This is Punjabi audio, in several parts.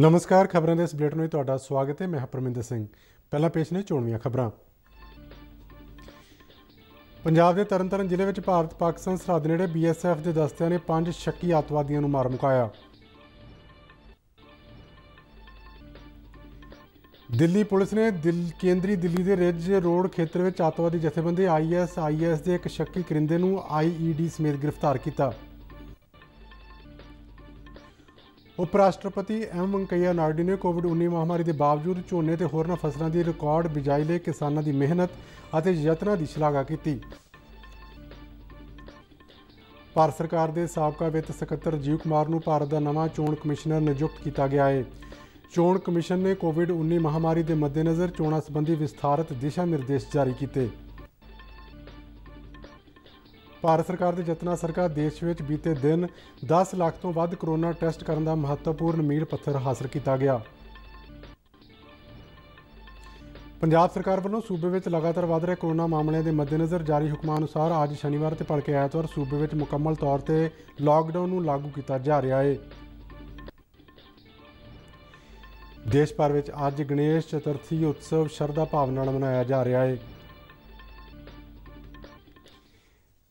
ਨਮਸਕਾਰ ਖਬਰਾਂ ਦੇ ਇਸ ਬੁਲੇਟਿਨ ਵਿੱਚ ਤੁਹਾਡਾ ਸਵਾਗਤ ਹੈ ਮੈਂ ਪਰਮਿੰਦਰ ਸਿੰਘ ਪਹਿਲਾਂ ਪੇਸ਼ ਨੇ ਚੋਣਵੀਆਂ ਖਬਰਾਂ ਪੰਜਾਬ ਦੇ ਤਰਨਤਾਰਨ ਜ਼ਿਲ੍ਹੇ ਵਿੱਚ ਭਾਰਤ ਪਾਕਿਸਤਾਨ ਸਰਹੱਦ ਨੇੜੇ ਬੀਐਸਐਫ ਦੇ ਦਸਤਿਆਂ ਨੇ ਪੰਜ ਸ਼ੱਕੀ ਆਤਵਾਦੀਆਂ ਨੂੰ ਮਾਰ ਮੁਕਾਇਆ ਦਿੱਲੀ ਪੁਲਿਸ ਨੇ ਦਿਲ ਕੇਂਦਰੀ ਦਿੱਲੀ ਦੇ ਰਿਜ ਰੋਡ ਖੇਤਰ ਵਿੱਚ ਆਤਵਾਦੀ ਜਥੇਬੰਦੀ ਆਈਐਸ ਆਈਐਸ ਦੇ ਇੱਕ ਸ਼ੱਕੀ ਕਰਿੰਦੇ ਨੂੰ ਆਈਈਡੀ ਸਮੇਤ ਗ੍ਰਿਫਤਾਰ ਕੀਤਾ ਉਪ ਰਾਸ਼ਟਰਪਤੀ ਐਮ ਵੰਕਈਆ ਨਾਇਡੂ ਨੇ ਕੋਵਿਡ-19 ਮਹਾਮਾਰੀ ਦੇ ਬਾਵਜੂਦ ਝੋਨੇ ਤੇ ਹੋਰਨਾਂ ਫਸਲਾਂ ਦੀ ਰਿਕਾਰਡ ਬਿਜਾਈ ਲਈ ਕਿਸਾਨਾਂ ਦੀ ਮਿਹਨਤ ਅਤੇ ਯਤਨਾਂ ਦੀ ਸ਼ਲਾਘਾ ਕੀਤੀ। ਭਾਰਤ ਸਰਕਾਰ ਦੇ ਸਾਬਕਾ ਵਿੱਤ ਸਕੱਤਰ ਜੀਵ ਕੁਮਾਰ ਨੂੰ ਭਾਰਤ ਦਾ ਨਵਾਂ ਚੋਣ ਕਮਿਸ਼ਨਰ ਨਿਯੁਕਤ ਕੀਤਾ ਗਿਆ ਹੈ। ਚੋਣ ਕਮਿਸ਼ਨ ਨੇ ਕੋਵਿਡ-19 ਮਹਾਮਾਰੀ ਦੇ ਮੱਦੇਨਜ਼ਰ ਚੋਣਾਂ ਸੰਬੰਧੀ ਵਿਸਥਾਰਤ ਦਿਸ਼ਾ ਨਿਰਦੇਸ਼ ਜਾਰੀ ਕੀਤੇ। ਭਾਰਤ ਸਰਕਾਰ ਦੇ ਯਤਨਾਂ ਸਰਕਾਰ ਦੇਸ਼ ਵਿੱਚ ਬੀਤੇ ਦਿਨ 10 ਲੱਖ ਤੋਂ ਵੱਧ ਕਰੋਨਾ ਟੈਸਟ ਕਰਨ ਦਾ ਮਹੱਤਵਪੂਰਨ ਮੀਲ ਪੱਥਰ ਹਾਸਲ ਕੀਤਾ ਗਿਆ ਪੰਜਾਬ ਸਰਕਾਰ ਵੱਲੋਂ ਸੂਬੇ ਵਿੱਚ ਲਗਾਤਾਰ ਵਧ ਰਹੇ ਕਰੋਨਾ ਮਾਮਲਿਆਂ ਦੇ ਮੱਦੇਨਜ਼ਰ ਜਾਰੀ ਹੁਕਮਾਂ ਅਨੁਸਾਰ ਅੱਜ ਸ਼ਨੀਵਾਰ ਤੇ ਭਲਕੇ ਐਤਵਾਰ ਸੂਬੇ ਵਿੱਚ ਮੁਕੰਮਲ ਤੌਰ ਤੇ ਲਾਕਡਾਊਨ ਨੂੰ ਲਾਗੂ ਕੀਤਾ ਜਾ ਰਿਹਾ ਹੈ ਦੇਸ਼ ਭਰ ਵਿੱਚ ਅੱਜ ਗਣੇਸ਼ ਚਤੁਰਥੀ ਉਤਸਵ ਸ਼ਰਧਾ ਭਾਵਨਾ ਨਾਲ ਮਨਾਇਆ ਜਾ ਰਿਹਾ ਹੈ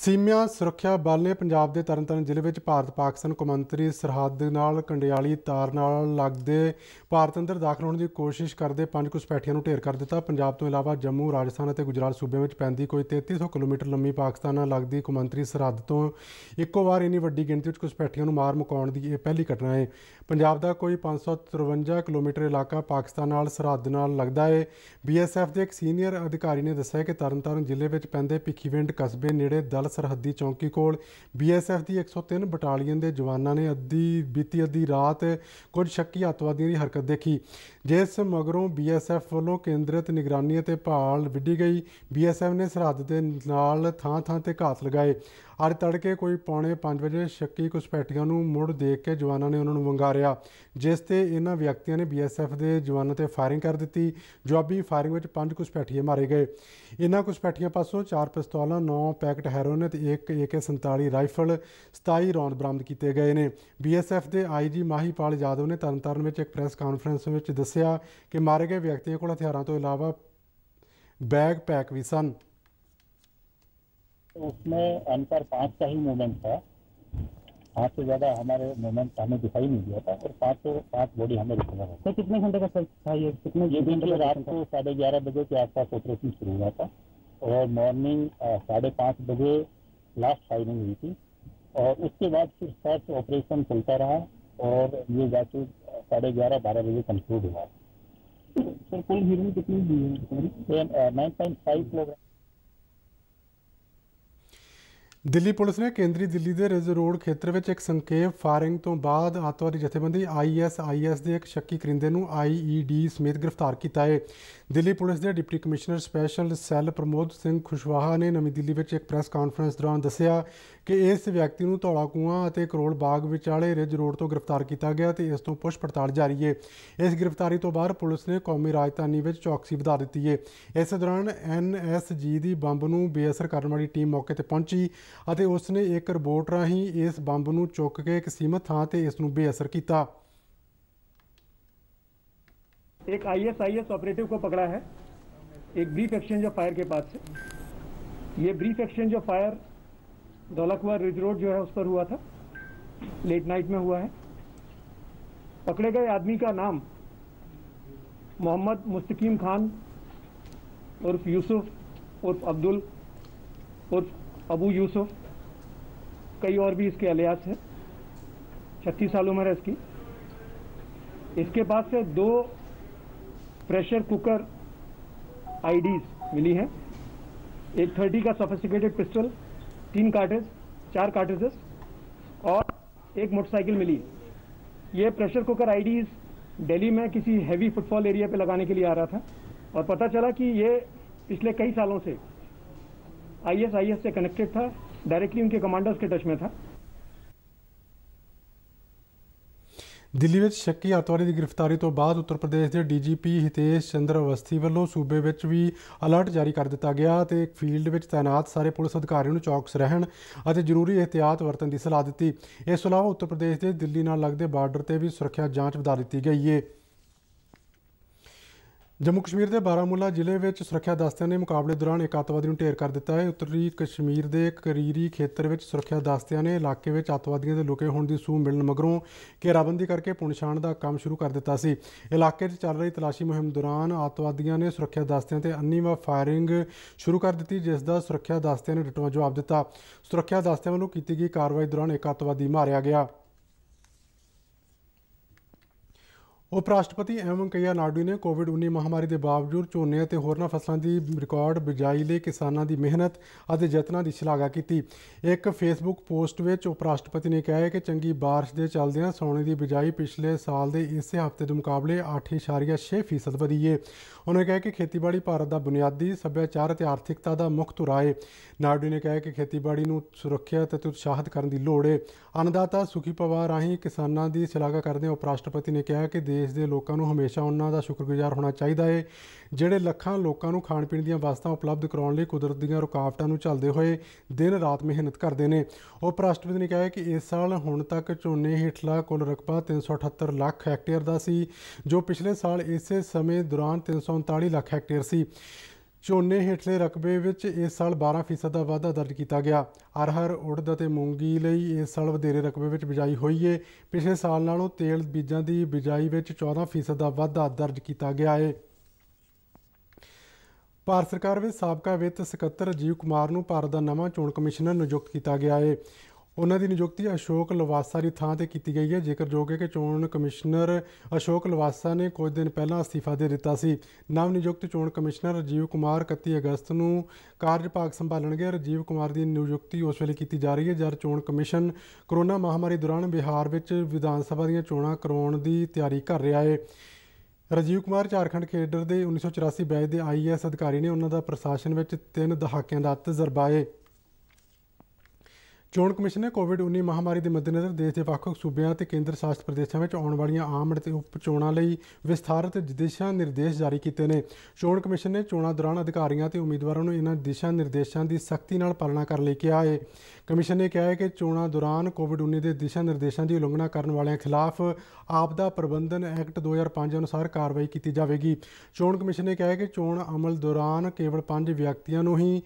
ਸੀਮਿਆ ਸੁਰੱਖਿਆ ਬਲ ਨੇ ਪੰਜਾਬ ਦੇ ਤਰਨਤਾਰਨ ਜ਼ਿਲ੍ਹੇ ਵਿੱਚ ਭਾਰਤ-ਪਾਕਿਸਤਾਨ ਕਮੰਤਰੀ ਸਰਹੱਦ ਨਾਲ ਕੰਡਿਆਲੀ ਤਾਰ ਨਾਲ ਲੱਗਦੇ ਭਾਰਤ ਅੰਦਰ ਦਾਖਲ ਹੋਣ ਦੀ ਕੋਸ਼ਿਸ਼ ਕਰਦੇ ਪੰਜ ਕੁ ਸਪੈਟੀਆਂ ਨੂੰ ਢੇਰ ਕਰ ਦਿੱਤਾ ਪੰਜਾਬ ਤੋਂ ਇਲਾਵਾ ਜੰਮੂ ਰਾਜਸਥਾਨ ਅਤੇ ਗੁਜਰਾਤ ਸੂਬਿਆਂ ਵਿੱਚ ਪੈਂਦੀ ਕੋਈ 3300 ਕਿਲੋਮੀਟਰ ਲੰਮੀ ਪਾਕਿਸਤਾਨ ਨਾਲ ਲੱਗਦੀ ਕਮੰਤਰੀ ਸਰਹੱਦ ਤੋਂ ਇੱਕੋ ਵਾਰ ਇੰਨੀ ਵੱਡੀ ਗਿਣਤੀ ਵਿੱਚ ਸਪੈਟੀਆਂ ਨੂੰ ਮਾਰ ਮੁਕਾਉਣ ਦੀ ਇਹ ਪਹਿਲੀ ਘਟਨਾ ਹੈ ਪੰਜਾਬ ਦਾ ਕੋਈ 553 ਕਿਲੋਮੀਟਰ ਇਲਾਕਾ ਪਾਕਿਸਤਾਨ ਨਾਲ ਸਰਹੱਦ ਨਾਲ ਲੱਗਦਾ ਹੈ ਬੀਐਸਐਫ ਦੇ ਇੱਕ ਸੀਨੀਅਰ ਅਧਿਕਾਰੀ ਨੇ ਦੱਸਿਆ ਕਿ ਤਰਨਤਾਰਨ ਜ਼ਿਲ੍ਹੇ ਵਿੱਚ ਪੈਂਦੇ ਪਿੱਖੀਵਿੰਡ ਕਸਬੇ ਨੇੜੇ ਦਲ ਸਰਹੱਦੀ ਚੌਂਕੀ ਕੋਲ ਬੀਐਸਐਫ ਦੀ 103 ਬਟਾਲੀਅਨ ਦੇ ਜਵਾਨਾਂ ਨੇ ਅੱਧੀ ਬੀਤੀ ਅੱਧੀ ਰਾਤ ਕੁਝ ਸ਼ੱਕੀ ਹੱਤਵਾਦੀਆਂ ਦੀ ਹਰਕਤ ਦੇਖੀ ਜਿਸ ਮਗਰੋਂ ਬੀਐਸਐਫ ਵੱਲੋਂ ਕੇਂਦਰਿਤ ਨਿਗਰਾਨੀ ਅਤੇ ਭਾਲ ਵਿੱਢੀ ਗਈ ਬੀਐਸਐਫ ਨੇ ਸਰਹੱਦ ਦੇ ਨਾਲ ਥਾਂ-ਥਾਂ ਤੇ ਘਾਤ ਲਗਾਏ ਅੱਜ ਤੜਕੇ ਕੋਈ ਪੌਣੇ 5 ਵਜੇ ਸ਼ੱਕੀ ਕੁਝ ਪੈਟੀਆਂ ਨੂੰ ਮੁੜ ਦੇਖ ਕੇ ਜਵਾਨਾਂ ਨੇ ਉਹਨਾਂ ਨੂੰ ਵੰਗਾਰਿਆ ਜਿਸ ਤੇ ਇਹਨਾਂ ਵਿਅਕਤੀਆਂ ਨੇ ਬੀਐਸਐਫ ਦੇ ਜਵਾਨਾਂ ਤੇ ਫਾਇਰਿੰਗ ਕਰ ਦਿੱਤੀ ਜਵਾਬੀ ਫਾਇਰਿੰਗ ਵਿੱਚ ਪੰਜ ਪੈਟੀਆਂ ਮਾਰੇ ਗਏ ਇਹਨਾਂ ਪੈਟੀਆਂ ਪਾਸੋਂ ਚਾਰ ਪਿਸਤੌਲਾਂ 9 ਪੈਕਟ ਹੈਰੋ 19 ਤੇ ਇੱਕ AK47 ਰਾਈਫਲ 27 ਰੌਂਦ ਬਰਾਮਦ ਕੀਤੇ ਗਏ ਨੇ BSF ਦੇ ਆਈਜੀ ਮਾਹੀਪਾਲ ਜਾਦਵ ਨੇ ਤਰਨਤਾਰਨ ਵਿੱਚ ਇੱਕ ਪ੍ਰੈਸ ਕਾਨਫਰੰਸ ਵਿੱਚ ਦੱਸਿਆ ਕਿ ਮਾਰੇ ਗਏ ਵਿਅਕਤੀਆਂ ਕੋਲ ਹਥਿਆਰਾਂ ਤੋਂ ਇਲਾਵਾ बैग पैक भी सन उसमें अंतर पाँच का ही मूवमेंट था पाँच से ज्यादा हमारे मूवमेंट हमें दिखाई नहीं दिया था और पाँच से पाँच बॉडी हमें रिकवर है कितने घंटे का था ये कितने ये दिन रात को साढ़े ग्यारह बजे के आसपास ऑपरेशन शुरू हुआ था और मॉर्निंग साढ़े पाँच बजे लास्ट फायरिंग हुई थी और उसके बाद फिर सर्च ऑपरेशन चलता रहा और ये जाके साढ़े ग्यारह बारह बजे कंक्लूड हुआ सर कुल हीरोइन कितनी दी है nine point five kilogram Delhi police ਨੇ ਕੇਂਦਰੀ ਦਿੱਲੀ ਦੇ ਰਿਜ ਰੋਡ ਖੇਤਰ ਵਿੱਚ ਇੱਕ ਸੰਕੇਪ ਫਾਇਰਿੰਗ ਤੋਂ ਬਾਅਦ ਆਤਵਾਰੀ ਜਥੇਬੰਦੀ ਆਈਐਸਆਈਐਸ ਦੇ ਇੱਕ ਸ਼ੱਕੀ ਕਰਿੰਦੇ ਨੂੰ ਆਈਈਡੀ ਸਮੇਤ ਗ੍ਰਿਫਤਾਰ ਕੀਤਾ ਹੈ ਦਿੱਲੀ ਪੁਲਿਸ ਦੇ deputy commissioner special cell Pramod Singh Kushwaha ਨੇ ਨਵੀਂ ਦਿੱਲੀ ਵਿੱਚ ਇੱਕ ਪ੍ਰੈਸ ਕਾਨਫਰੰਸ ਦੌਰਾਨ ਦੱਸਿਆ ਕਿ ਇਸ ਵਿਅਕਤੀ ਨੂੰ ਧੌਲਾ ਕੂਆ ਅਤੇ ਕਰੋਲ ਬਾਗ ਵਿਚਾਲੇ ਰਿਜ ਰੋਡ ਤੋਂ ਗ੍ਰਿਫਤਾਰ ਕੀਤਾ ਗਿਆ ਤੇ ਇਸ ਤੋਂ ਪੁੱਛ ਪੜਤਾਲ ਜਾਰੀ ਹੈ ਇਸ ਗ੍ਰਿਫਤਾਰੀ ਤੋਂ ਬਾਅਦ ਪੁਲਿਸ ਨੇ ਕੌਮੀ ਰਾਜਧਾਨੀ ਵਿੱਚ ਚੌਕਸੀ ਵਧਾ ਦਿੱਤੀ ਹੈ ਇਸ ਦੌਰਾਨ ਐਨਐਸਜੀ ਦੀ ਬੰਬ ਨੂੰ ਬੇਅਸਰ ਕਰਨ ਵਾਲੀ ਟੀਮ ਮੌਕੇ ਤੇ ਪਹੁੰਚੀ ਅਤੇ ਉਸ ਨੇ ਇੱਕ ਰਿਪੋਰਟ ਰਾਹੀਂ ਇਸ ਬੰਬ ਨੂੰ ਚੁੱਕ ਕੇ ਇੱਕ ਸੀਮਤ ਥਾਂ ਤੇ ਇਸ ਨੂੰ ਬੇਅਸਰ ਕੀਤਾ एक I S I S operative को पकड़ा है एक ब्रीफ एक्सचेंज ऑफ फायर के पास से ये ब्रीफ एक्सचेंज ऑफ फायर दौलतवा रिज रोड जो है उस पर हुआ था लेट नाइट में हुआ है पकड़े गए आदमी का नाम मोहम्मद मुस्तकीम खान उर्फ यूसुफ उर्फ अब्दुल उर्फ अबू यूसुफ कई और भी इसके अलियास हैं छत्तीस साल उम्र है इसकी इसके पास से दो प्रेशर कुकर आईडीज मिली हैं एक थर्टी का सोफिस्टिकेटेड पिस्टल तीन कार्टेज चार कार्टेजेस और एक मोटरसाइकिल मिली ये प्रेशर कुकर आईडी दिल्ली में किसी हैवी फुटफॉल एरिया पे लगाने के लिए आ रहा था और पता चला कि ये पिछले कई सालों से आईएसआईएस से कनेक्टेड था डायरेक्टली उनके कमांडर्स के टच में था ਦਿੱਲੀ ਵਿੱਚ ਸ਼ੱਕੀ ਆਤਵਾਰੀ ਦੀ ਗ੍ਰਿਫਤਾਰੀ ਤੋਂ ਬਾਅਦ ਉੱਤਰ ਪ੍ਰਦੇਸ਼ ਦੇ ਡੀਜੀਪੀ ਹਿਤੇਸ਼ ਚੰਦਰ ਅਵਸਥੀ ਵੱਲੋਂ ਸੂਬੇ ਵਿੱਚ ਵੀ ਅਲਰਟ ਜਾਰੀ ਕਰ ਦਿੱਤਾ ਗਿਆ ਤੇ ਫੀਲਡ ਵਿੱਚ ਤਾਇਨਾਤ ਸਾਰੇ ਪੁਲਿਸ ਅਧਿਕਾਰੀਆਂ ਨੂੰ ਚੌਕਸ ਰਹਿਣ ਅਤੇ ਜ਼ਰੂਰੀ ਇhtiyat ਵਰਤਣ ਦੀ ਸਲਾਹ ਦਿੱਤੀ ਇਸ ਤੋਂ ਇਲਾਵਾ ਉੱਤਰ ਪ੍ਰਦੇਸ਼ ਦੇ ਦਿੱਲੀ ਨਾਲ ਲੱਗਦੇ ਬਾਰਡਰ ਤੇ ਵੀ ਸੁਰੱਖਿਆ ਜਾਂਚ ਵਧਾ ਦਿੱਤੀ ਗਈ ਹੈ ਜੰਮੂ ਕਸ਼ਮੀਰ ਦੇ ਬਾਰਾਮੂਲਾ ਜ਼ਿਲ੍ਹੇ ਵਿੱਚ ਸੁਰੱਖਿਆ ਦਸਤਿਆਂ ਨੇ ਮੁਕਾਬਲੇ ਦੌਰਾਨ ਇੱਕ ਆਤਵਾਦੀ ਨੂੰ ਢੇਰ ਕਰ ਦਿੱਤਾ ਹੈ ਉੱਤਰੀ ਕਸ਼ਮੀਰ ਦੇ ਕਰੀਰੀ ਖੇਤਰ ਵਿੱਚ ਸੁਰੱਖਿਆ ਦਸਤਿਆਂ ਨੇ ਇਲਾਕੇ ਵਿੱਚ ਆਤਵਾਦੀਆਂ ਦੇ ਲੁਕੇ ਹੋਣ ਦੀ ਸੂਹ ਮਿਲਣ ਮਗਰੋਂ ਘੇਰਾਬੰਦੀ ਕਰਕੇ ਪੁਣਛਾਣ ਦਾ ਕੰਮ ਸ਼ੁਰੂ ਕਰ ਦਿੱਤਾ ਸੀ ਇਲਾਕੇ 'ਚ ਚੱਲ ਰਹੀ ਤਲਾਸ਼ੀ ਮੁਹਿੰਮ ਦੌਰਾਨ ਆਤਵਾਦੀਆਂ ਨੇ ਸੁਰੱਖਿਆ ਦਸਤਿਆਂ ਤੇ ਅੰਨੀਵਾ ਫਾਇਰਿੰਗ ਸ਼ੁਰੂ ਕਰ ਦਿੱਤੀ ਜਿਸ ਦਾ ਸੁਰੱਖਿਆ ਦਸਤਿਆਂ ਨੇ ਡਟਵਾ ਜਵਾਬ ਦਿੱਤਾ ਸੁਰੱਖਿਆ ਦਸਤਿਆਂ ਵੱਲੋਂ ਕੀਤੀ ਗਈ ਕਾਰਵਾਈ ਦੌਰਾਨ ਇੱਕ ਆਤਵਾਦੀ ਮਾਰਿਆ ਗਿਆ ਉਪ ਰਾਸ਼ਟਰਪਤੀ ਐਮ ਵੈਂਕਈਆ ਨਾਇਡੂ ਨੇ ਕੋਵਿਡ-19 ਮਹਾਮਾਰੀ ਦੇ ਬਾਵਜੂਦ ਝੋਨੇ ਅਤੇ ਹੋਰਨਾਂ ਫਸਲਾਂ ਦੀ ਰਿਕਾਰਡ ਬਿਜਾਈ ਲਈ ਕਿਸਾਨਾਂ ਦੀ ਮਿਹਨਤ ਅਤੇ ਯਤਨਾਂ ਦੀ ਸ਼ਲਾਘਾ ਕੀਤੀ। ਇੱਕ ਫੇਸਬੁੱਕ ਪੋਸਟ ਵਿੱਚ ਉਪ ਰਾਸ਼ਟਰਪਤੀ ਨੇ ਕਿਹਾ ਕਿ ਚੰਗੀ بارش ਦੇ ਚੱਲਦਿਆਂ ਸੌਣੇ ਦੀ ਬਿਜਾਈ ਪਿਛਲੇ ਸਾਲ ਦੇ ਇਸੇ ਹਫ਼ਤੇ ਦੇ ਮੁਕਾਬਲੇ 8.6% ਵਧੀ ਹੈ। ਉਨ੍ਹਾਂ ਕਿਹਾ ਕਿ ਖੇਤੀਬਾੜੀ ਭਾਰਤ ਦਾ ਬੁਨਿਆਦੀ ਸੱਭਿਆਚਾਰ ਅਤੇ ਆਰਥਿਕਤਾ ਦਾ ਮੁੱਖ ਧੁਰਾ ਹੈ। ਨਾਇਡੂ ਨੇ ਕਿਹਾ ਕਿ ਖੇਤੀਬਾੜੀ ਨੂੰ ਸੁਰੱਖਿਆ ਅਤੇ ਉਤਸ਼ਾਹਤ ਕਰਨ ਦੀ ਲੋੜ ਹੈ। ਅਨਦਾਤਾ ਸੁਖੀ ਪਵਾਰ ਰਾਹੀਂ ਕਿਸਾਨਾਂ ਦੀ ਸ਼ਲਾਘਾ ਕਰਦੇ ਉਪ ਰਾਸ਼ਟਰਪਤੀ ਨੇ ਕਿਹਾ ਕਿ ਦੇਸ਼ ਦੇ ਲੋਕਾਂ ਨੂੰ ਹਮੇਸ਼ਾ ਉਹਨਾਂ ਦਾ ਸ਼ੁਕਰਗੁਜ਼ਾਰ ਹੋਣਾ ਚਾਹੀਦਾ ਹੈ ਜਿਹੜੇ ਲੱਖਾਂ ਲੋਕਾਂ ਨੂੰ ਖਾਣ ਪੀਣ ਦੀਆਂ ਵਸਤਾਂ ਉਪਲਬਧ ਕਰਾਉਣ ਲਈ ਕੁਦਰਤ ਦੀਆਂ ਰੁਕਾਵਟਾਂ ਨੂੰ ਝੱਲਦੇ ਹੋਏ ਦਿਨ ਰਾਤ ਮਿਹਨਤ ਕਰਦੇ ਨੇ ਉਪ ਰਾਸ਼ਟਰਪਤੀ ਨੇ ਕਿਹਾ ਕਿ ਇਸ ਸਾਲ ਹੁਣ ਤੱਕ ਝੋਨੇ ਹੇਠਲਾ ਕੁੱਲ ਰਕਬਾ 378 ਲੱਖ ਹੈਕਟੇਅਰ ਦਾ ਸੀ ਜੋ ਪਿਛਲੇ ਸਾਲ ਇਸੇ ਸਮੇਂ ਦੌਰਾਨ 339 ਲੱਖ ਹੈਕਟੇਅਰ ਸੀ ਝੋਨੇ ਹੇਠਲੇ ਰਕਬੇ ਵਿੱਚ ਇਸ ਸਾਲ 12% ਦਾ ਵਾਧਾ ਦਰਜ ਕੀਤਾ ਗਿਆ ਹਰ ਉੜਦ ਅਤੇ ਮੂੰਗੀ ਲਈ ਇਸ ਸਾਲ ਵਧੇਰੇ ਰਕਬੇ ਵਿੱਚ ਬਿਜਾਈ ਹੋਈ ਏ ਪਿਛਲੇ ਸਾਲ ਨਾਲੋਂ ਤੇਲ ਬੀਜਾਂ ਦੀ ਬਿਜਾਈ ਵਿੱਚ 14% ਦਾ ਵਾਧਾ ਦਰਜ ਕੀਤਾ ਗਿਆ ਏ ਭਾਰਤ ਸਰਕਾਰ ਵਿੱਚ ਸਾਬਕਾ ਵਿੱਤ ਸਕੱਤਰ ਜੀਵ ਕੁਮਾਰ ਨੂੰ ਭਾਰਤ ਦਾ ਨਵਾਂ ਚੋਣ ਕਮਿਸ਼ਨਰ ਨਿਯੁਕਤ ਕੀਤਾ ਗਿਆ ਏ ਉਹਨਾਂ ਦੀ ਨਿਯੁਕਤੀ ਅਸ਼ੋਕ ਲਵਾਸਾ ਦੀ ਥਾਂ ਤੇ ਕੀਤੀ ਗਈ ਹੈ ਜੇਕਰ ਜੋ ਕਿ ਚੋਣ ਕਮਿਸ਼ਨਰ ਅਸ਼ੋਕ ਲਵਾਸਾ ਨੇ ਕੁਝ ਦਿਨ ਪਹਿਲਾਂ ਅਸਤੀਫਾ ਦੇ ਦਿੱਤਾ ਸੀ ਨਵ ਨਿਯੁਕਤ ਚੋਣ ਕਮਿਸ਼ਨਰ ਰਜੀਵ ਕੁਮਾਰ 31 ਅਗਸਤ ਨੂੰ ਕਾਰਜਭਾਗ ਸੰਭਾਲਣਗੇ ਰਜੀਵ ਕੁਮਾਰ ਦੀ ਨਿਯੁਕਤੀ ਉਸ ਵੇਲੇ ਕੀਤੀ ਜਾ ਰਹੀ ਹੈ ਜਦ ਚੋਣ ਕਮਿਸ਼ਨ ਕੋਰੋਨਾ ਮਹਾਮਾਰੀ ਦੌਰਾਨ ਬਿਹਾਰ ਵਿੱਚ ਵਿਧਾਨ ਸਭਾ ਦੀਆਂ ਚੋਣਾਂ ਕਰਾਉਣ ਦੀ ਤਿਆਰੀ ਕਰ ਰਿਹਾ ਹੈ ਰਜੀਵ ਕੁਮਾਰ ਝਾਰਖੰਡ ਕੇਡਰ ਦੇ 1984 ਬੈਚ ਦੇ ਆਈਐਸ ਅਧਿਕਾਰੀ ਨੇ ਉਹਨਾਂ ਦਾ ਪ੍ਰਸ਼ਾਸਨ ਵਿੱਚ 3 ਦਹਾਕਿਆਂ ਦਾ ਤਜਰਬਾ ਹੈ ਚੋਣ ਕਮਿਸ਼ਨ ਨੇ ਕੋਵਿਡ-19 ਮਹਾਮਾਰੀ ਦੇ ਮੱਦੇਨਜ਼ਰ ਦੇਸ਼ ਦੇ ਵੱਖ-ਵੱਖ ਸੂਬਿਆਂ ਤੇ ਕੇਂਦਰ ਸ਼ਾਸਿਤ ਪ੍ਰਦੇਸ਼ਾਂ ਵਿੱਚ ਆਉਣ ਵਾਲੀਆਂ ਆਮ ਅਤੇ ਉਪ ਚੋਣਾਂ ਲਈ ਵਿਸਥਾਰਤ ਦਿਸ਼ਾ ਨਿਰਦੇਸ਼ ਜਾਰੀ ਕੀਤੇ ਨੇ ਚੋਣ ਕਮਿਸ਼ਨ ਨੇ ਚੋਣਾਂ ਦੌਰਾਨ ਅਧਿਕਾਰੀਆਂ ਤੇ ਉਮੀਦਵਾਰਾਂ ਨੂੰ ਇਹਨਾਂ ਦਿਸ਼ਾ ਨਿਰਦੇਸ਼ਾਂ ਦੀ ਸਖਤੀ ਨਾਲ ਪਾਲਣਾ ਕਰਨ ਲਈ ਕਿਹਾ ਹੈ ਕਮਿਸ਼ਨ ਨੇ ਕਿਹਾ ਹੈ ਕਿ ਚੋਣਾਂ ਦੌਰਾਨ ਕੋਵਿਡ-19 ਦੇ ਦਿਸ਼ਾ ਨਿਰਦੇਸ਼ਾਂ ਦੀ ਉਲੰਘਣਾ ਕਰਨ ਵਾਲਿਆਂ ਖਿਲਾਫ ਆਪਦਾ ਪ੍ਰਬੰਧਨ ਐਕਟ 2005 ਅਨੁਸਾਰ ਕਾਰਵਾਈ ਕੀਤੀ ਜਾਵੇਗੀ ਚੋਣ ਕਮਿਸ਼ਨ ਨੇ ਕਿਹਾ ਹੈ ਕਿ ਚੋਣ ਅਮਲ ਦੌਰਾਨ ਕੇਵਲ 5 ਵਿਅਕਤੀਆਂ ਨੂੰ ਹੀ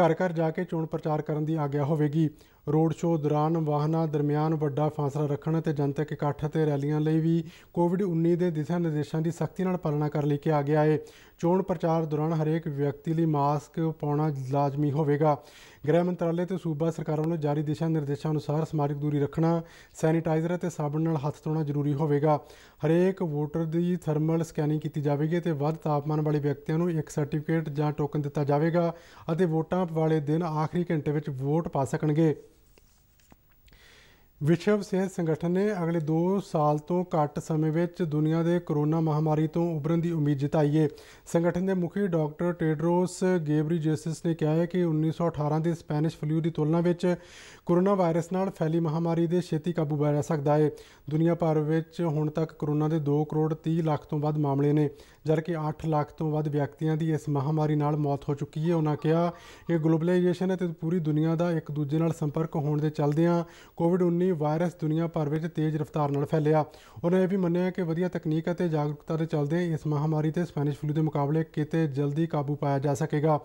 ਘਰ ਘਰ ਜਾ ਕੇ ਚੋਣ ਪ੍ਰਚਾਰ ਕਰਨ ਦੀ ਆਗਿਆ ਹੋਵੇਗੀ ਰੋਡ ਸ਼ੋਅ ਦੌਰਾਨ ਵਾਹਨਾਂ ਦਰਮਿਆਨ ਵੱਡਾ ਫਾਸਲਾ ਰੱਖਣ ਅਤੇ ਜਨਤਕ ਇਕੱਠ ਅਤੇ ਰੈਲੀਆਂ ਲਈ ਵੀ ਕੋਵਿਡ-19 ਦੇ ਦਿਸ਼ਾ ਨਿਰਦੇਸ਼ਾਂ ਦੀ ਸਖਤੀ ਨਾਲ ਪਾਲਣਾ ਕਰਨ ਲਈ ਕਿਹਾ ਗਿਆ ਹੈ ਚੋਣ ਪ੍ਰਚਾਰ ਦੌਰਾਨ ਹਰੇਕ ਵਿਅਕਤੀ ਲਈ ਮਾਸਕ ਪਾਉਣਾ ਲਾਜ਼ਮੀ ਹੋਵੇਗਾ ਗ੍ਰਹਿ ਮੰਤਰਾਲੇ ਤੇ ਸੂਬਾ ਸਰਕਾਰਾਂ ਵੱਲੋਂ ਜਾਰੀ ਦਿਸ਼ਾ ਨਿਰਦੇਸ਼ਾਂ ਅਨੁਸਾਰ ਸਮਾਜਿਕ ਦੂਰੀ ਰੱਖਣਾ ਸੈਨੀਟਾਈਜ਼ਰ ਅਤੇ ਸਾਬਣ ਨਾਲ ਹੱਥ ਧੋਣਾ ਜ਼ਰੂਰੀ ਹੋਵੇਗਾ ਹਰੇਕ ਵੋਟਰ ਦੀ ਥਰਮਲ ਸਕੈਨਿੰਗ ਕੀਤੀ ਜਾਵੇਗੀ ਤੇ ਵੱਧ ਤਾਪਮਾਨ ਵਾਲੇ ਵਿਅਕਤੀਆਂ ਨੂੰ ਇੱਕ ਸਰਟੀਫਿਕੇਟ ਜਾਂ ਟੋਕਨ ਦਿੱਤਾ ਜਾਵੇਗਾ ਅਤੇ ਵੋਟਾਂ ਵਾਲੇ ਦਿਨ ਆਖਰੀ ਘੰਟੇ ਵਿੱਚ ਵੋਟ ਪਾ ਸਕਣਗੇ ਵਿਸ਼ਵ ਸਿਹਤ ਸੰਗਠਨ ਨੇ ਅਗਲੇ 2 ਸਾਲ ਤੋਂ ਘੱਟ ਸਮੇਂ ਵਿੱਚ ਦੁਨੀਆ ਦੇ ਕੋਰੋਨਾ ਮਹਾਮਾਰੀ ਤੋਂ ਉਭਰਨ ਦੀ ਉਮੀਦ ਜਤਾਈ ਹੈ ਸੰਗਠਨ ਦੇ ਮੁਖੀ ਡਾਕਟਰ ਟੇਡਰੋਸ ਗੇਬਰੀਜੇਸਸ ਨੇ ਕਿਹਾ ਹੈ ਕਿ 1918 ਦੇ ਸਪੈਨਿਸ਼ ਫਲੂ ਦੀ ਤੁਲਨਾ ਵਿੱਚ ਕੋਰੋਨਾ ਵਾਇਰਸ ਨਾਲ ਫੈਲੀ ਮਹਾਮਾਰੀ ਦੇ ਛੇਤੀ ਕਾਬੂ ਪਾਇਆ ਜਾ ਸਕਦਾ ਹੈ ਦੁਨੀਆ ਭਰ ਵਿੱਚ ਹੁਣ ਤੱਕ ਕੋਰੋਨਾ ਦੇ 2 ਕਰੋੜ 30 ਲੱਖ ਤੋਂ ਵੱਧ ਮਾਮਲੇ ਨੇ ਜਦਕਿ 8 ਲੱਖ ਤੋਂ ਵੱਧ ਵਿਅਕਤੀਆਂ ਦੀ ਇਸ ਮਹਾਮਾਰੀ ਨਾਲ ਮੌਤ ਹੋ ਚੁੱਕੀ ਹੈ ਉਹਨਾਂ ਕਿਹਾ ਕਿ ਗਲੋਬਲਾਈਜੇਸ਼ਨ ਅਤੇ ਪੂਰੀ ਦੁਨੀਆ ਦਾ ਇੱਕ ਦੂਜੇ ਨਾਲ ਸੰਪਰਕ ਹੋਣ ਦੇ ਚੱਲਦੇ ਆ ਕੋਵਿਡ-19 ਇਹ ਵਾਇਰਸ ਦੁਨੀਆ ਭਰ ਵਿੱਚ ਤੇਜ਼ ਰਫ਼ਤਾਰ ਨਾਲ ਫੈਲਿਆ ਉਹਨਾਂ ਇਹ ਵੀ ਮੰਨਿਆ ਕਿ ਵਧੀਆ ਤਕਨੀਕ ਅਤੇ ਜਾਗਰੂਕਤਾ ਦੇ ਚੱਲਦੇ ਇਸ ਮਹਾਮਾਰੀ ਤੇ ਸਪੈਨਿਸ਼ ਫਲੂ ਦੇ ਮੁਕਾਬਲੇ ਕਿਤੇ ਜਲਦੀ ਕਾਬੂ ਪਾਇਆ ਜਾ ਸਕੇਗਾ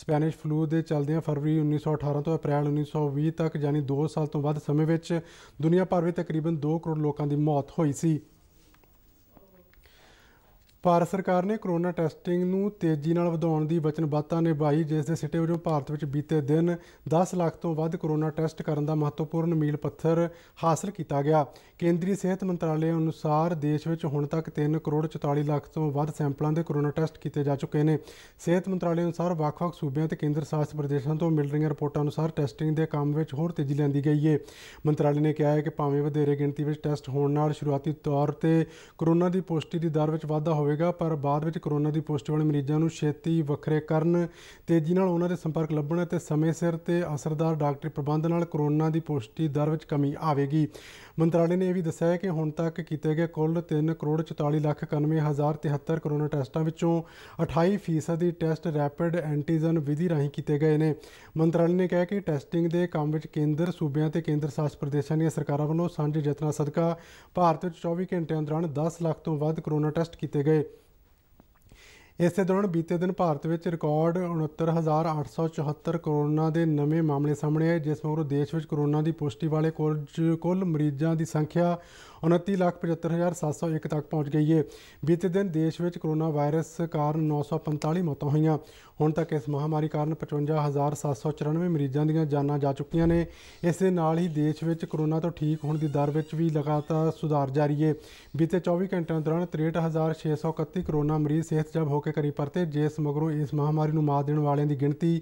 ਸਪੈਨਿਸ਼ ਫਲੂ ਦੇ ਚੱਲਦਿਆਂ ਫਰਵਰੀ 1918 ਤੋਂ ਅਪ੍ਰੈਲ 1920 ਤੱਕ ਯਾਨੀ 2 ਸਾਲ ਤੋਂ ਵੱਧ ਸਮੇਂ ਵਿੱਚ ਦੁਨੀਆ ਭਰ ਵਿੱਚ ਤਕਰੀਬਨ 2 ਕਰੋੜ ਲੋਕਾਂ ਦੀ ਮੌਤ ਹੋਈ ਸੀ ਭਾਰਤ ਸਰਕਾਰ ਨੇ ਕੋਰੋਨਾ ਟੈਸਟਿੰਗ ਨੂੰ ਤੇਜ਼ੀ ਨਾਲ ਵਧਾਉਣ ਦੀ ਵਚਨਬੱਧਤਾ ਨਿਭਾਈ ਜਿਸ ਦੇ ਸਿੱਟੇ ਵਜੋਂ ਭਾਰਤ ਵਿੱਚ ਬੀਤੇ ਦਿਨ 10 ਲੱਖ ਤੋਂ ਵੱਧ ਕੋਰੋਨਾ ਟੈਸਟ ਕਰਨ ਦਾ ਮਹੱਤਵਪੂਰਨ ਮੀਲ ਪੱਥਰ ਹਾਸਲ ਕੀਤਾ ਗਿਆ ਕੇਂਦਰੀ ਸਿਹਤ ਮੰਤਰਾਲੇ ਅਨੁਸਾਰ ਦੇਸ਼ ਵਿੱਚ ਹੁਣ ਤੱਕ 3 ਕਰੋੜ 44 ਲੱਖ ਤੋਂ ਵੱਧ ਸੈਂਪਲਾਂ ਦੇ ਕੋਰੋਨਾ ਟੈਸਟ ਕੀਤੇ ਜਾ ਚੁੱਕੇ ਨੇ ਸਿਹਤ ਮੰਤਰਾਲੇ ਅਨੁਸਾਰ ਵੱਖ-ਵੱਖ ਸੂਬਿਆਂ ਤੇ ਕੇਂਦਰ ਸ਼ਾਸਿਤ ਪ੍ਰਦੇਸ਼ਾਂ ਤੋਂ ਮਿਲ ਰਹੀਆਂ ਰਿਪੋਰਟਾਂ ਅਨੁਸਾਰ ਟੈਸਟਿੰਗ ਦੇ ਕੰਮ ਵਿੱਚ ਹੋਰ ਤੇਜ਼ੀ ਲਿਆਂਦੀ ਗਈ ਹੈ ਮੰਤਰਾਲੇ ਨੇ ਕਿਹਾ ਹੈ ਕਿ ਭਾਵੇਂ ਵਧੇਰੇ ਗਿਣਤੀ ਵਿੱਚ ਟੈਸਟ ਹੋਣ ਨਾਲ ਸ਼ੁਰੂਆਤੀ ਤੌਰ ਤੇ ਕੋਰੋਨਾ ਦੀ ਪੁਸ਼ਟੀ ਦੀ ਦਰ ਵਿੱਚ ਵਾਧਾ ਹੋਵੇ ਹੋਵੇਗਾ ਪਰ ਬਾਅਦ ਵਿੱਚ ਕਰੋਨਾ ਦੀ ਪੋਜ਼ਿਟਿਵ ਵਾਲੇ ਮਰੀਜ਼ਾਂ ਨੂੰ ਛੇਤੀ ਵੱਖਰੇ ਕਰਨ ਤੇਜ਼ੀ ਨਾਲ ਉਹਨਾਂ ਦੇ ਸੰਪਰਕ ਲੱਭਣ ਅਤੇ ਸਮੇਂ ਸਿਰ ਤੇ ਅਸਰਦਾਰ ਡਾਕਟਰੀ ਪ੍ਰਬੰਧ ਨਾਲ ਕਰੋਨਾ ਦੀ ਪੁਸ਼ਟੀ ਦਰ ਵਿੱਚ ਕਮੀ ਆਵੇਗੀ ਮੰਤਰਾਲੇ ਨੇ ਇਹ ਵੀ ਦੱਸਿਆ ਹੈ ਕਿ ਹੁਣ ਤੱਕ ਕੀਤੇ ਗਏ ਕੁੱਲ 3 ਕਰੋੜ 44 ਲੱਖ 91 ਹਜ਼ਾਰ 73 ਕਰੋਨਾ ਟੈਸਟਾਂ ਵਿੱਚੋਂ 28% ਫੀਸਦੀ ਟੈਸਟ ਰੈਪਿਡ ਐਂਟੀਜਨ ਵਿਧੀ ਰਾਹੀਂ ਕੀਤੇ ਗਏ ਨੇ ਮੰਤਰਾਲੇ ਨੇ ਕਿਹਾ ਕਿ ਟੈਸਟਿੰਗ ਦੇ ਕੰਮ ਵਿੱਚ ਕੇਂਦਰ ਸੂਬਿਆਂ ਤੇ ਕੇਂਦਰ ਸਾਸ਼ ਪ੍ਰਦੇਸ਼ਾਂ ਦੀਆਂ ਸਰਕਾਰਾਂ ਵੱਲੋਂ ਸਾਂਝੇ ਯਤਨਾਂ ਸਦਕਾ ਭਾਰਤ ਵਿੱਚ 24 ਘੰਟਿਆਂ ਦੌਰਾਨ 10 ਲੱਖ ਤੋਂ ਵੱਧ ਕਰੋਨਾ ਟੈਸਟ ਕੀਤੇ ਗਏ ਇਸੇ ਦੌਰਾਨ ਬੀਤੇ ਦਿਨ ਭਾਰਤ ਵਿੱਚ ਰਿਕਾਰਡ 69874 ਕਰੋਨਾ ਦੇ ਨਵੇਂ ਮਾਮਲੇ ਸਾਹਮਣੇ ਆਏ ਜਿਸ ਮਗਰੋਂ ਦੇਸ਼ ਵਿੱਚ ਕਰੋਨਾ ਦੀ ਪੁਸ਼ਟੀ ਵਾਲੇ ਕੁੱਲ ਮਰੀਜ਼ਾਂ ਦੀ ਸੰਖਿਆ 29,75,701 ਤੱਕ ਪਹੁੰਚ ਗਈ ਹੈ ਬੀਤੇ ਦਿਨ ਦੇਸ਼ ਵਿੱਚ ਕੋਰੋਨਾ ਵਾਇਰਸ ਕਾਰਨ 945 ਮੌਤਾਂ ਹੋਈਆਂ ਹੁਣ ਤੱਕ ਇਸ ਮਹਾਮਾਰੀ ਕਾਰਨ 55794 ਮਰੀਜ਼ਾਂ ਦੀਆਂ ਜਾਨਾਂ ਜਾ ਚੁੱਕੀਆਂ ਨੇ ਇਸ ਦੇ ਨਾਲ ਹੀ ਦੇਸ਼ ਵਿੱਚ ਕੋਰੋਨਾ ਤੋਂ ਠੀਕ ਹੋਣ ਦੀ ਦਰ ਵਿੱਚ ਵੀ ਲਗਾਤਾਰ ਸੁਧਾਰ ਜਾਰੀ ਹੈ ਬੀਤੇ 24 ਘੰਟਿਆਂ ਦੌਰਾਨ 63631 ਕੋਰੋਨਾ ਮਰੀਜ਼ ਸਿਹਤਯਾਬ ਹੋ ਕੇ ਘਰੀ ਪਰਤੇ ਜਿਸ ਮਗਰੋਂ ਇਸ ਮਹਾਮਾਰੀ ਨੂੰ ਮਾਤ ਦੇਣ ਵਾਲਿਆਂ ਦੀ ਗਿਣਤੀ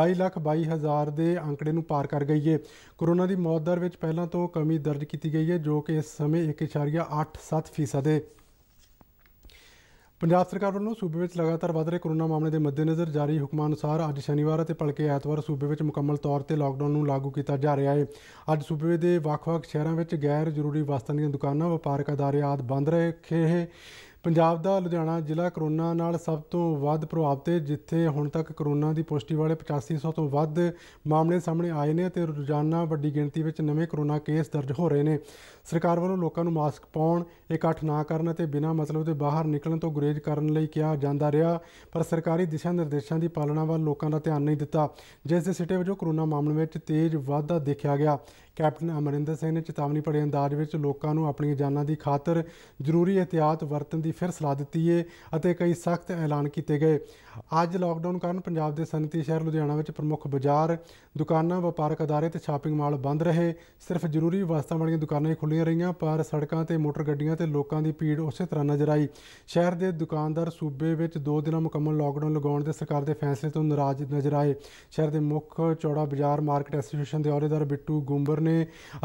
22,22,000 ਦੇ ਅੰਕੜੇ ਨੂੰ ਪਾਰ ਕਰ ਗਈ ਹੈ ਕੋਰੋਨਾ ਦੀ ਮੌਤ ਦਰ ਵਿੱਚ ਪਹਿਲਾਂ ਤੋਂ ਕਮੀ ਦਰਜ ਕੀਤੀ ਗਈ ਹੈ ਜੋ ਕਿ ਇਸ ਸਮੇਂ 1.87 ਫੀਸਦ ਹੈ ਪੰਜਾਬ ਸਰਕਾਰ ਵੱਲੋਂ ਸੂਬੇ ਵਿੱਚ ਲਗਾਤਾਰ ਵਧ ਰਹੇ ਕੋਰੋਨਾ ਮਾਮਲੇ ਦੇ ਮੱਦੇਨਜ਼ਰ ਜਾਰੀ ਹੁਕਮਾਂ ਅਨੁਸਾਰ ਅੱਜ ਸ਼ਨੀਵਾਰ ਅਤੇ ਭਲਕੇ ਐਤਵਾਰ ਸੂਬੇ ਵਿੱਚ ਮੁਕੰਮਲ ਤੌਰ ਤੇ ਲਾਕਡਾਊਨ ਨੂੰ ਲਾਗੂ ਕੀਤਾ ਜਾ ਰਿਹਾ ਹੈ ਅੱਜ ਸੂਬੇ ਦੇ ਵੱਖ-ਵੱਖ ਸ਼ਹਿਰਾਂ ਵਿੱਚ ਗੈਰ ਜ਼ਰੂਰੀ ਵਸਤਾਂ ਦੀਆਂ ਦੁਕਾਨਾਂ ਵਪਾਰਕ ਅਦਾਰੇ ਆਦ ਬੰਦ ਰੱਖੇ ਹੈ ਪੰਜਾਬ ਦਾ ਲੁਧਿਆਣਾ ਜ਼ਿਲ੍ਹਾ ਕਰੋਨਾ ਨਾਲ ਸਭ ਤੋਂ ਵੱਧ ਪ੍ਰਭਾਵਿਤ ਹੈ ਜਿੱਥੇ ਹੁਣ ਤੱਕ ਕਰੋਨਾ ਦੀ ਪੁਸ਼ਟੀ ਵਾਲੇ 8500 ਤੋਂ ਵੱਧ ਮਾਮਲੇ ਸਾਹਮਣੇ ਆਏ ਨੇ ਤੇ ਰੋਜ਼ਾਨਾ ਵੱਡੀ ਗਿਣਤੀ ਵਿੱਚ ਨਵੇਂ ਕਰੋਨਾ ਕੇਸ ਦਰਜ ਹੋ ਰਹੇ ਨੇ ਸਰਕਾਰ ਵੱਲੋਂ ਲੋਕਾਂ ਨੂੰ ਮਾਸਕ ਪਾਉਣ ਇਕੱਠ ਨਾ ਕਰਨ ਅਤੇ ਬਿਨਾਂ ਮਤਲਬ ਦੇ ਬਾਹਰ ਨਿਕਲਣ ਤੋਂ ਗੁਰੇਜ਼ ਕਰਨ ਲਈ ਕਿਹਾ ਜਾਂਦਾ ਰਿਹਾ ਪਰ ਸਰਕਾਰੀ ਦਿਸ਼ਾ ਨਿਰਦੇਸ਼ਾਂ ਦੀ ਪਾਲਣਾ ਵੱਲ ਲੋਕਾਂ ਦਾ ਧਿਆਨ ਨਹੀਂ ਦਿੱਤਾ ਜਿਸ ਦੇ ਸਿੱਟੇ ਵਜੋਂ ਕਰੋਨਾ ਮਾਮਲੇ ਵਿੱਚ ਤੇਜ਼ ਵਾਧਾ ਦੇਖਿਆ ਗਿਆ ਕੈਪਟਨ ਅਮਰਿੰਦਰ ਸਿੰਘ ਨੇ ਚੇਤਾਵਨੀ ਭਰੇ ਅੰਦਾਜ਼ ਵਿੱਚ ਲੋਕਾਂ ਨੂੰ ਆਪਣੀਆਂ ਜਾਨਾਂ ਦੀ ਖਾਤਰ ਜ਼ਰੂਰੀ ਇhtiyਾਤ ਵਰਤਣ ਦੀ ਫਿਰ ਸਲਾਹ ਦਿੱਤੀ ਏ ਅਤੇ ਕਈ ਸਖਤ ਐਲਾਨ ਕੀਤੇ ਗਏ ਅੱਜ ਲਾਕਡਾਊਨ ਕਾਰਨ ਪੰਜਾਬ ਦੇ ਸੰਤੀ ਸ਼ਹਿਰ ਲੁਧਿਆਣਾ ਵਿੱਚ ਪ੍ਰਮੁੱਖ ਬਾਜ਼ਾਰ ਦੁਕਾਨਾਂ ਵਪਾਰਕ ਅਦਾਰੇ ਤੇ ਸ਼ਾਪਿੰਗ ਮਾਲ ਬੰਦ ਰਹੇ ਸਿਰਫ ਜ਼ਰੂਰੀ ਵਸਤਾਂ ਵਾਲੀਆਂ ਦੁਕਾਨਾਂ ਹੀ ਖੁੱਲੀਆਂ ਰਹੀਆਂ ਪਰ ਸੜਕਾਂ ਤੇ ਮੋਟਰ ਗੱਡੀਆਂ ਤੇ ਲੋਕਾਂ ਦੀ ਭੀੜ ਉਸੇ ਤਰ੍ਹਾਂ ਨਜ਼ਰ ਆਈ ਸ਼ਹਿਰ ਦੇ ਦੁਕਾਨਦਾਰ ਸੂਬੇ ਵਿੱਚ 2 ਦਿਨਾਂ ਮੁਕੰਮਲ ਲਾਕਡਾਊਨ ਲਗਾਉਣ ਦੇ ਸਰਕਾਰ ਦੇ ਫੈਸਲੇ ਤੋਂ ਨਾਰਾਜ਼ ਨਜ਼ਰ ਆਏ ਸ਼ਹਿਰ ਦੇ ਮੁੱਖ ਚੌੜਾ ਬਾਜ਼ਾਰ ਮਾਰਕੀਟ ਐਸੋਸੀਏਸ਼ਨ ਦੇ ਅਹੁਦੇਦਾਰ ਬਿੱਟੂ ਗੁੰਬਰ ਨੇ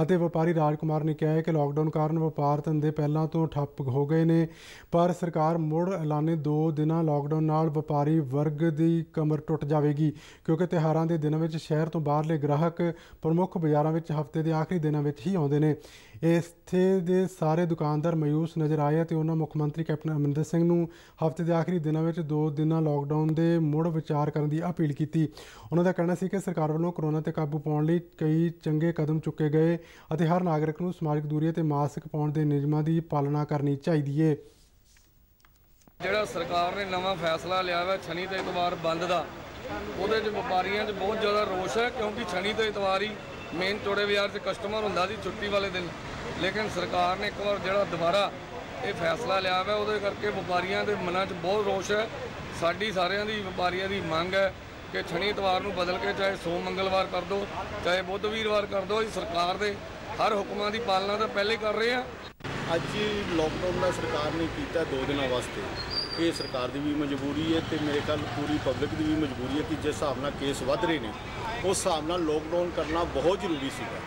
ਅਤੇ ਵਪਾਰੀ ਰਾਜਕੁਮਾਰ ਨੇ ਕਿਹਾ ਕਿ ਲਾਕਡਾਊਨ ਕਾਰਨ ਵਪਾਰ ਧੰਦੇ ਪਹਿਲਾਂ ਤੋਂ ਠੱਪ ਹੋ ਗਏ ਨੇ ਪਰ ਸਰਕਾਰ ਮੁੜ ਐਲਾਨੇ 2 ਦਿਨਾਂ ਲਾਕਡਾਊਨ ਨਾਲ ਵਪਾਰੀ ਵਰਗ ਦੀ ਕਮਰ ਟੁੱਟ ਜਾਵੇਗੀ ਕਿਉਂਕਿ ਤਿਹਾਰਾਂ ਦੇ ਦਿਨਾਂ ਵਿੱਚ ਸ਼ਹਿਰ ਤੋਂ ਬਾਹਰਲੇ ਗ੍ਰਾਹਕ ਪ੍ਰਮੁੱਖ ਬਾਜ਼ਾਰਾਂ ਵਿੱਚ ਹਫ਼ਤੇ ਦੇ ਆਖਰੀ ਦਿਨਾਂ ਵਿੱਚ ਹੀ ਆਉਂਦੇ ਨੇ ਇੱਥੇ ਦੇ ਸਾਰੇ ਦੁਕਾਨਦਾਰ ਮਯੂਸ ਨਜ਼ਰ ਆਏ ਤੇ ਉਹਨਾਂ ਮੁੱਖ ਮੰਤਰੀ ਕੈਪਟਨ ਅਮਰਿੰਦਰ ਸਿੰਘ ਨੂੰ ਹਫ਼ਤੇ ਦੇ ਆਖਰੀ ਦਿਨਾਂ ਵਿੱਚ 2 ਦਿਨਾਂ ਲਾਕਡਾਊਨ ਦੇ ਮੁੜ ਵਿਚਾਰ ਕਰਨ ਦੀ ਅਪੀਲ ਕੀਤੀ ਉਹਨਾਂ ਦਾ ਕਹਿਣਾ ਸੀ ਕਿ ਸਰਕਾਰ ਵੱਲੋਂ ਕੋਰੋਨਾ ਤੇ ਕਾਬੂ ਪਾਉਣ ਲਈ ਕਈ ਚੰਗੇ ਕਦਮ ਚੁੱਕੇ ਗਏ ਅਤੇ ਹਰ ਨਾਗਰਿਕ ਨੂੰ ਸਮਾਜਿਕ ਦੂਰੀ ਤੇ ਮਾਸਕ ਪਾਉਣ ਦੇ ਨਿਯਮਾਂ ਦੀ ਪਾਲਣਾ ਕਰਨੀ ਚਾਹੀਦੀ ਏ ਜਿਹੜਾ ਸਰਕਾਰ ਨੇ ਨਵਾਂ ਫੈਸਲਾ ਲਿਆ ਹੈ ਛਣੀ ਤੇ ਇਤਵਾਰ ਬੰਦ ਦਾ ਉਹਦੇ 'ਚ ਵਪਾਰੀਆਂ 'ਚ ਬਹੁਤ ਜ਼ਿਆਦਾ ਰੋਸ਼ ਹੈ ਕਿਉਂਕਿ ਛਣੀ ਤੇ ਇਤਵਾਰ ਹੀ ਮੇਨ ਟੋੜੇ ਬਾਜ਼ਾਰ 'ਚ ਕਸਟਮਰ ਹੁੰਦਾ ਸੀ ਛੁੱਟੀ ਵਾਲੇ ਦਿਨ ਲੇਕਿਨ ਸਰਕਾਰ ਨੇ ਇੱਕ ਵਾਰ ਜਿਹੜਾ ਦੁਬਾਰਾ ਇਹ ਫੈਸਲਾ ਲਿਆ ਹੈ ਉਹਦੇ ਕਰਕੇ ਵਪਾਰੀਆਂ ਦੇ ਮਨਾਂ 'ਚ ਬਹੁਤ ਰੋਸ਼ ਹੈ ਸਾਡੀ ਸਾਰਿਆਂ ਦੀ ਵਪਾਰੀਆਂ ਦੀ ਮੰਗ ਹੈ ਕਿ ਛਣੀ ਇਤਵਾਰ ਨੂੰ ਬਦਲ ਕੇ ਚਾਹੇ ਸੋਮ ਮੰਗਲਵਾਰ ਕਰ ਦਿਓ ਚਾਹੇ ਬੁੱਧ ਵੀਰਵਾਰ ਕਰ ਦਿਓ ਅਸੀਂ ਸਰਕਾਰ ਦੇ ਹਰ ਹੁਕਮਾਂ ਦੀ ਪਾਲਣਾ ਤਾਂ ਪਹਿਲੇ ਕਰ ਰਹੇ ਆ ਅੱਜ ਹੀ ਲੋਕਡਾਊਨ ਦਾ ਸਰਕਾਰ ਨੇ ਕੀਤਾ 2 ਦਿਨਾਂ ਵਾਸਤੇ ਇਹ ਸਰਕਾਰ ਦੀ ਵੀ ਮਜਬੂਰੀ ਹੈ ਤੇ ਮੇਰੇ ਕੱਲ ਪੂਰੀ ਪਬਲਿਕ ਦੀ ਵੀ ਮਜਬੂਰੀ ਹੈ ਕਿ ਜਿਸ ਹਿਸਾਬ ਨਾਲ ਕੇਸ ਵੱਧ ਰਹੇ ਨੇ ਉਸ ਹਿਸਾਬ ਨਾਲ ਲੋਕਡਾਊਨ ਕਰਨਾ ਬਹੁਤ ਜ਼ਰੂਰੀ ਸੀਗਾ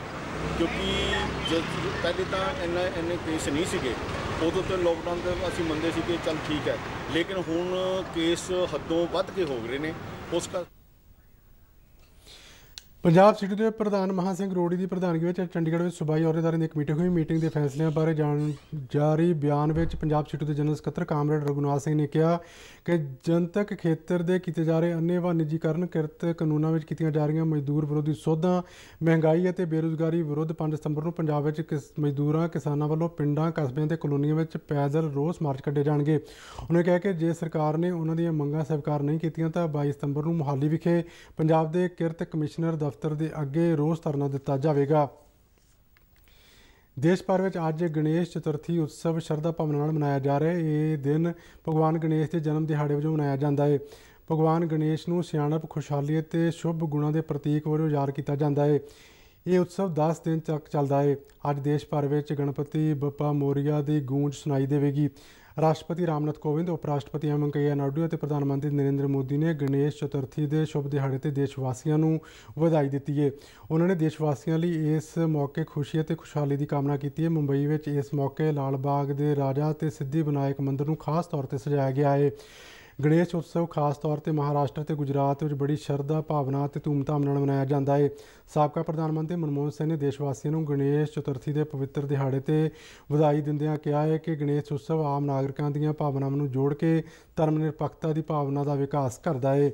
ਕਿਉਂਕਿ ਪਹਿਲੇ ਤਾਂ ਇੰਨਾ ਇੰਨੇ ਕੇਸ ਨਹੀਂ ਸੀਗੇ ਉਦੋਂ ਤੇ ਲੋਕਡਾਊਨ ਤੇ ਅਸੀਂ ਮੰਨਦੇ ਸੀ ਕਿ ਚੱਲ ਠੀਕ ਹੈ ਲੇਕਿਨ ਹੁਣ ਕੇਸ ਹੱਦੋਂ ਵੱਧ ਕੇ ਹੋ ਰਹੇ ਨੇ ਉਸ ਕਰਕੇ ਪੰਜਾਬ ਸਿਟੀ ਦੇ ਪ੍ਰਧਾਨ ਮਹਾ ਸਿੰਘ ਰੋੜੀ ਦੀ ਪ੍ਰਧਾਨਗੀ ਵਿੱਚ ਚੰਡੀਗੜ੍ਹ ਵਿੱਚ ਸੂਬਾਈ ਅਹੁਦੇਦਾਰਾਂ ਦੀ ਇੱਕ ਮੀਟਿੰਗ ਹੋਈ ਮੀਟਿੰਗ ਦੇ ਫੈਸਲਿਆਂ ਬਾਰੇ ਜਾਰੀ ਬਿਆਨ ਵਿੱਚ ਪੰਜਾਬ ਸਿਟੀ ਦੇ ਜਨਰਲ ਸਕੱਤਰ ਕਾਮਰੇਡ ਰਗੁਨਾਥ ਸਿੰਘ ਨੇ ਕਿਹਾ ਕਿ ਜਨਤਕ ਖੇਤਰ ਦੇ ਕੀਤੇ ਜਾ ਰਹੇ ਅਨੇਵਾ ਨਿੱਜੀਕਰਨ ਕਿਰਤ ਕਾਨੂੰਨਾਂ ਵਿੱਚ ਕੀਤੀਆਂ ਜਾ ਰਹੀਆਂ ਮਜ਼ਦੂਰ ਵਿਰੋਧੀ ਸੋਧਾਂ ਮਹਿੰਗਾਈ ਅਤੇ ਬੇਰੋਜ਼ਗਾਰੀ ਵਿਰੁੱਧ 5 ਸਤੰਬਰ ਨੂੰ ਪੰਜਾਬ ਵਿੱਚ ਮਜ਼ਦੂਰਾਂ ਕਿਸਾਨਾਂ ਵੱਲੋਂ ਪਿੰਡਾਂ ਕਸਬਿਆਂ ਤੇ ਕਲੋਨੀਆਂ ਵਿੱਚ ਪੈਦਲ ਰੋਸ ਮਾਰਚ ਕੱਢੇ ਜਾਣਗੇ ਉਹਨੇ ਕਿਹਾ ਕਿ ਜੇ ਸਰਕਾਰ ਨੇ ਉਹਨਾਂ ਦੀਆਂ ਮੰਗਾਂ ਸਵੀਕਾਰ ਨਹੀਂ ਕੀਤੀਆਂ ਤਾਂ 22 ਸਤੰਬਰ ਨੂੰ ਮੁਹਾਲੀ ਵਿਖੇ ਪੰਜਾਬ ਦੇ ਕਿਰਤ ਕਮਿਸ਼ਨਰ ਦਫ਼ਤਰ ਦੇ ਅੱਗੇ ਰੋਸ ਧਰਨਾ ਦਿੱਤਾ ਜਾਵੇਗਾ ਦੇਸ਼ ਭਰ ਵਿੱਚ ਅੱਜ ਗਣੇਸ਼ ਚਤੁਰਥੀ ਉਤਸਵ ਸ਼ਰਧਾ ਭਾਵਨਾ ਨਾਲ ਮਨਾਇਆ ਜਾ ਰਿਹਾ ਹੈ ਇਹ ਦਿਨ ਭਗਵਾਨ ਗਣੇਸ਼ ਦੇ ਜਨਮ ਦਿਹਾੜੇ ਵਜੋਂ ਮਨਾਇਆ ਜਾਂਦਾ ਹੈ ਭਗਵਾਨ ਗਣੇਸ਼ ਨੂੰ ਸਿਆਣਪ ਖੁਸ਼ਹਾਲੀ ਅਤੇ ਸ਼ੁਭ ਗੁਣਾਂ ਦੇ ਪ੍ਰਤੀਕ ਵਜੋਂ ਯਾਦ ਕੀਤਾ ਜਾਂਦਾ ਹੈ ਇਹ ਉਤਸਵ 10 ਦਿਨ ਤੱਕ ਚੱਲਦਾ ਹੈ ਅੱਜ ਦੇਸ਼ ਭਰ ਵਿੱਚ ਗਣਪਤੀ ਬੱਪਾ ਮੋਰੀਆ ਦੀ ਗੂੰਜ ਸੁਣਾਈ ਦੇਵੇਗੀ ਰਾਸ਼ਟਰਪਤੀ ਰਾਮਨਾਥ ਕੋਵਿੰਦ ਉਪ ਰਾਸ਼ਟਰਪਤੀ ਐਮ ਵੈਂਕਈਆ ਨਾਇਡੂ ਅਤੇ ਪ੍ਰਧਾਨ ਮੰਤਰੀ ਨਰਿੰਦਰ ਮੋਦੀ ਨੇ ਗਣੇਸ਼ ਚਤੁਰਥੀ ਦੇ ਸ਼ੁਭ ਦਿਹਾੜੇ ਤੇ ਦੇਸ਼ ਵਾਸੀਆਂ ਨੂੰ ਵਧਾਈ ਦਿੱਤੀ ਹੈ ਉਹਨਾਂ ਨੇ ਦੇਸ਼ ਵਾਸੀਆਂ ਲਈ ਇਸ ਮੌਕੇ ਖੁਸ਼ੀ ਅਤੇ ਖੁਸ਼ਹਾਲੀ ਦੀ ਕਾਮਨਾ ਕੀਤੀ ਹੈ ਮੁੰਬਈ ਵਿੱਚ ਇਸ ਮੌਕੇ ਲਾਲ ਬਾਗ ਦੇ ਰਾਜਾ ਤੇ ਸਿੱਧੀ ਵਿਨਾਇਕ ਮੰਦਿਰ ਨੂੰ ਖਾਸ ਤੌਰ ਤੇ ਸਜਾਇਆ ਗਿਆ ਹੈ ਗਣੇਸ਼ ਉਤਸਵ ਖਾਸ ਤੌਰ ਤੇ ਮਹਾਰਾਸ਼ਟਰ ਤੇ ਗੁਜਰਾਤ ਵਿੱਚ ਬੜੀ ਸ਼ਰਧਾ ਭਾਵਨਾ ਤੇ ਧੂਮਧਾਮ ਨਾਲ ਮਨਾਇਆ ਜਾਂਦਾ ਹੈ ਸਾਬਕਾ ਪ੍ਰਧਾਨ ਮੰਤਰੀ ਮਨਮੋਹਨ ਸਿੰਘ ਨੇ ਦੇਸ਼ ਵਾਸੀਆਂ ਨੂੰ ਗਣੇਸ਼ ਚਤੁਰਥੀ ਦੇ ਪਵਿੱਤਰ ਦਿਹਾੜੇ ਤੇ ਵਧਾਈ ਦਿੰਦਿਆਂ ਕਿਹਾ ਹੈ ਕਿ ਗਣੇਸ਼ ਉਤਸਵ ਆਮ ਨਾਗਰਿਕਾਂ ਦੀਆਂ ਭਾਵਨਾਵਾਂ ਨੂੰ ਜੋੜ ਕੇ ਧਰਮ ਨਿਰਪੱਖਤਾ ਦੀ ਭਾਵਨਾ ਦਾ ਵਿਕਾਸ ਕਰਦਾ ਹੈ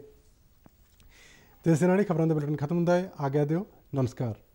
ਤੇ ਇਸ ਨਾਲ ਹੀ ਖਬਰਾਂ ਦਾ ਬੁਲੇਟਿਨ ਖਤਮ ਹੁੰਦਾ ਹੈ ਆਗਿਆ ਦਿਓ ਨਮਸਕਾਰ